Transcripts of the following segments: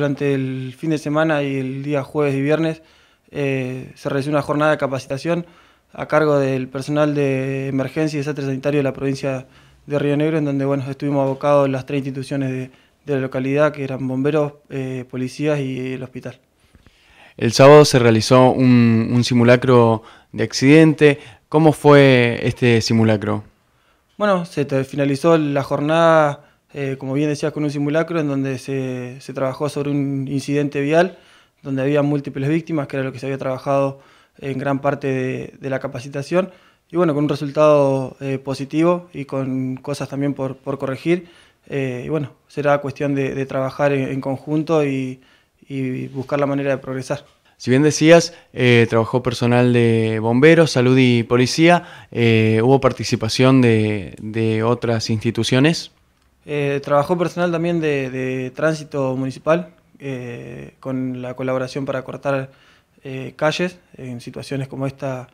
Durante el fin de semana y el día jueves y viernes eh, se realizó una jornada de capacitación a cargo del personal de emergencia y desastre sanitario de la provincia de Río Negro, en donde bueno, estuvimos abocados las tres instituciones de, la localidad, que eran bomberos, eh, policías y el hospital. El sábado se realizó un, un simulacro de accidente. ¿Cómo fue este simulacro? Bueno, se finalizó la jornada eh, como bien decías, con un simulacro en donde se, se, trabajó sobre un incidente vial, donde había múltiples víctimas, que era lo que se había trabajado en gran parte de, la capacitación. Y bueno, con un resultado eh, positivo y con cosas también por, por corregir. Eh, y bueno, será cuestión de, trabajar en, conjunto y, buscar la manera de progresar. Si bien decías, trabajó personal de bomberos, salud y policía, ¿hubo participación de, de, otras instituciones? Eh, trabajó personal también de, tránsito municipal, eh, con la colaboración para cortar eh, calles. En situaciones como esta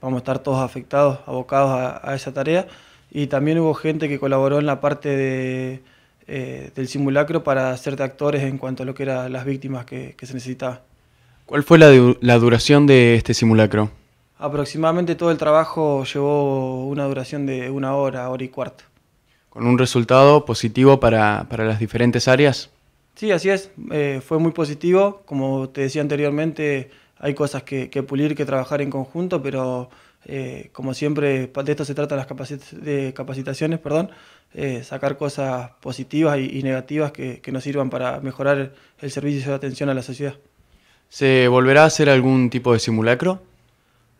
vamos a estar todos afectados, abocados a, esa tarea. Y también hubo gente que colaboró en la parte del simulacro para de actores en cuanto a lo que eran las víctimas que, se necesitaban. ¿Cuál fue la, la duración de este simulacro? Aproximadamente todo el trabajo llevó una duración de una hora, hora y cuarto con un resultado positivo para, las diferentes áreas. Sí, así es, eh, fue muy positivo. Como te decía anteriormente, hay cosas que, pulir, que trabajar en conjunto, pero eh, como siempre, de esto se trata las de capacitaciones, perdón, eh, sacar cosas positivas y, negativas que, que, nos sirvan para mejorar el servicio de atención a la sociedad. ¿Se volverá a hacer algún tipo de simulacro?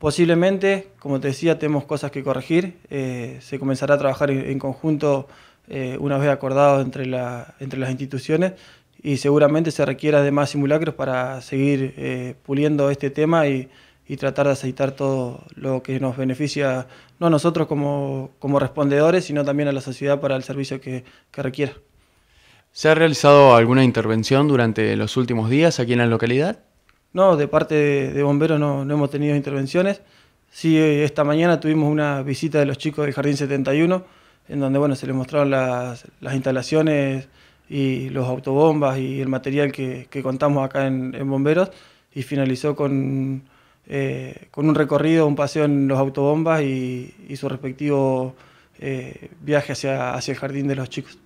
Posiblemente, como te decía, tenemos cosas que corregir. Eh, se comenzará a trabajar en, conjunto eh, una vez acordado entre, entre las instituciones y seguramente se requiera de más simulacros para seguir eh, puliendo este tema y, tratar de aceitar todo lo que nos beneficia, no a nosotros como, como respondedores, sino también a la sociedad para el servicio que, que requiera. ¿Se ha realizado alguna intervención durante los últimos días aquí en la localidad? No, de parte de, bomberos no, hemos tenido intervenciones. Sí, esta mañana tuvimos una visita de los chicos del Jardín 71, en donde bueno, se les mostraron las, instalaciones y los autobombas y el material que, contamos acá en, Bomberos, y finalizó con, eh, con un recorrido, un paseo en los autobombas y, su respectivo eh, viaje hacia, hacia el Jardín de los Chicos.